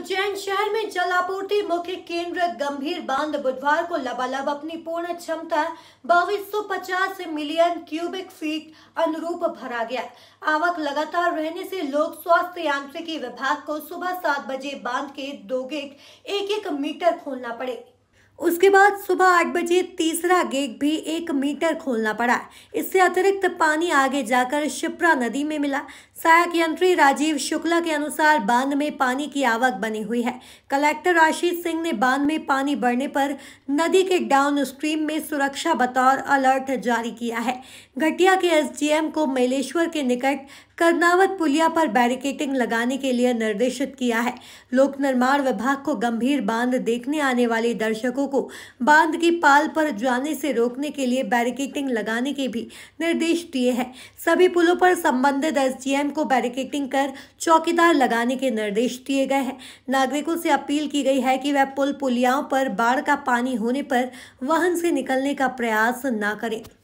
उज्जैन शहर में जल आपूर्ति मुख्य केंद्र गंभीर बांध बुधवार को लबालब अपनी पूर्ण क्षमता बाईस मिलियन क्यूबिक फीट अनुरूप भरा गया आवक लगातार रहने से लोग स्वास्थ्य यांत्रिकी विभाग को सुबह सात बजे बांध के दो गेट एक एक मीटर खोलना पड़े उसके बाद सुबह आठ बजे तीसरा गेट भी एक मीटर खोलना पड़ा इससे अतिरिक्त पानी आगे जाकर शिप्रा नदी में मिला सहायक यंत्री राजीव शुक्ला के अनुसार बांध में पानी की आवक बनी हुई है कलेक्टर आशीष सिंह ने बांध में पानी बढ़ने पर नदी के डाउन स्ट्रीम में सुरक्षा बतौर अलर्ट जारी किया है घटिया के एसडीएम को मेलेश्वर के निकट करनावत पुलिया पर बैरिकेटिंग लगाने के लिए निर्देशित किया है लोक निर्माण विभाग को गंभीर बांध देखने आने वाले दर्शकों को बांध की पाल पर जाने से रोकने के लिए बैरिकेटिंग लगाने के भी निर्देश दिए हैं सभी पुलों पर संबंधित एसडीएम डैम को बैरिकेटिंग कर चौकीदार लगाने के निर्देश दिए गए हैं नागरिकों से अपील की गई है कि वह पुल पुलियाओं पर बाढ़ का पानी होने पर वाहन से निकलने का प्रयास न करें